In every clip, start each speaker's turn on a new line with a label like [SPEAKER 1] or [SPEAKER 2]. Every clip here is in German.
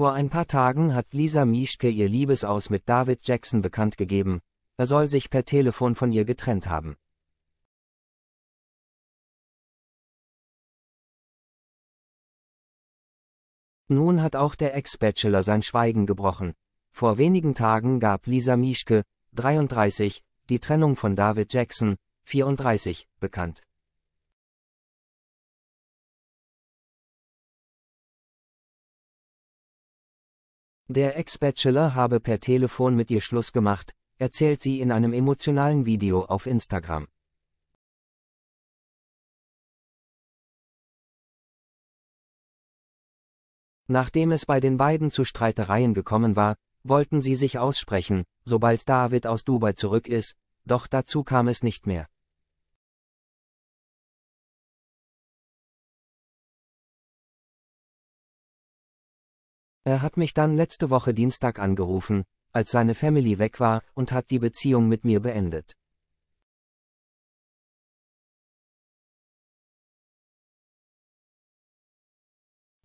[SPEAKER 1] Vor ein paar Tagen hat Lisa Mischke ihr Liebesaus mit David Jackson bekannt gegeben, er soll sich per Telefon von ihr getrennt haben. Nun hat auch der Ex-Bachelor sein Schweigen gebrochen. Vor wenigen Tagen gab Lisa Mischke, 33, die Trennung von David Jackson, 34, bekannt. Der Ex-Bachelor habe per Telefon mit ihr Schluss gemacht, erzählt sie in einem emotionalen Video auf Instagram. Nachdem es bei den beiden zu Streitereien gekommen war, wollten sie sich aussprechen, sobald David aus Dubai zurück ist, doch dazu kam es nicht mehr. Er hat mich dann letzte Woche Dienstag angerufen, als seine Family weg war und hat die Beziehung mit mir beendet.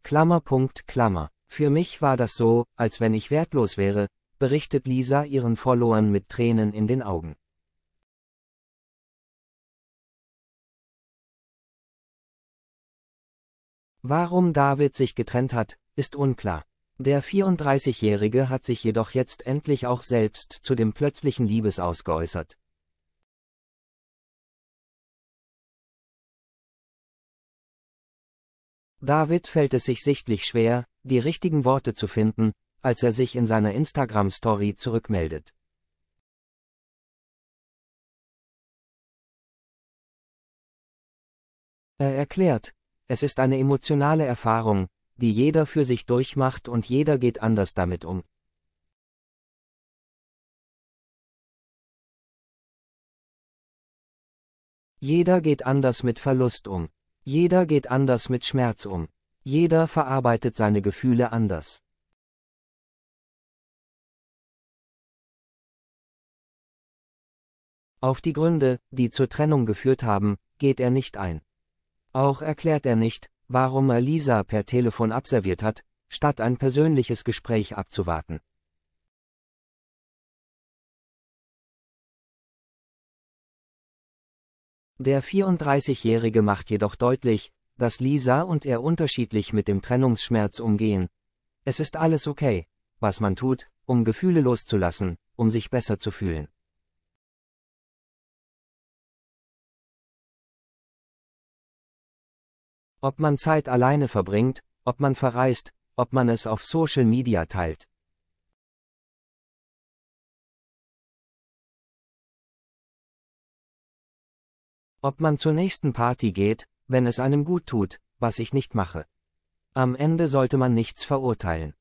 [SPEAKER 1] Klammer Klammer. Für mich war das so, als wenn ich wertlos wäre, berichtet Lisa ihren Followern mit Tränen in den Augen. Warum David sich getrennt hat, ist unklar. Der 34-Jährige hat sich jedoch jetzt endlich auch selbst zu dem plötzlichen Liebesaus geäußert. David fällt es sich sichtlich schwer, die richtigen Worte zu finden, als er sich in seiner Instagram-Story zurückmeldet. Er erklärt, es ist eine emotionale Erfahrung, die jeder für sich durchmacht und jeder geht anders damit um. Jeder geht anders mit Verlust um. Jeder geht anders mit Schmerz um. Jeder verarbeitet seine Gefühle anders. Auf die Gründe, die zur Trennung geführt haben, geht er nicht ein. Auch erklärt er nicht, warum er Lisa per Telefon abserviert hat, statt ein persönliches Gespräch abzuwarten. Der 34-Jährige macht jedoch deutlich, dass Lisa und er unterschiedlich mit dem Trennungsschmerz umgehen. Es ist alles okay, was man tut, um Gefühle loszulassen, um sich besser zu fühlen. Ob man Zeit alleine verbringt, ob man verreist, ob man es auf Social Media teilt. Ob man zur nächsten Party geht, wenn es einem gut tut, was ich nicht mache. Am Ende sollte man nichts verurteilen.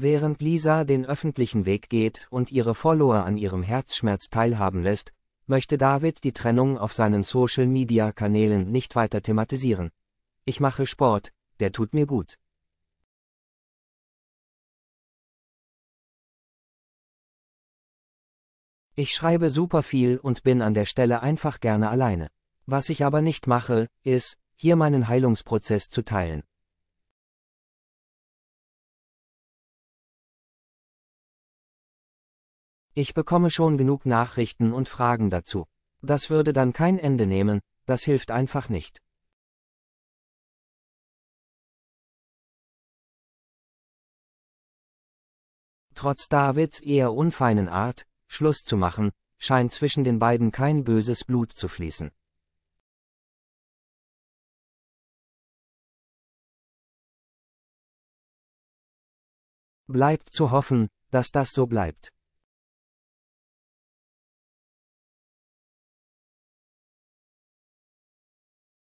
[SPEAKER 1] Während Lisa den öffentlichen Weg geht und ihre Follower an ihrem Herzschmerz teilhaben lässt, möchte David die Trennung auf seinen Social-Media-Kanälen nicht weiter thematisieren. Ich mache Sport, der tut mir gut. Ich schreibe super viel und bin an der Stelle einfach gerne alleine. Was ich aber nicht mache, ist, hier meinen Heilungsprozess zu teilen. Ich bekomme schon genug Nachrichten und Fragen dazu. Das würde dann kein Ende nehmen, das hilft einfach nicht. Trotz Davids eher unfeinen Art, Schluss zu machen, scheint zwischen den beiden kein böses Blut zu fließen.
[SPEAKER 2] Bleibt zu hoffen, dass das so bleibt.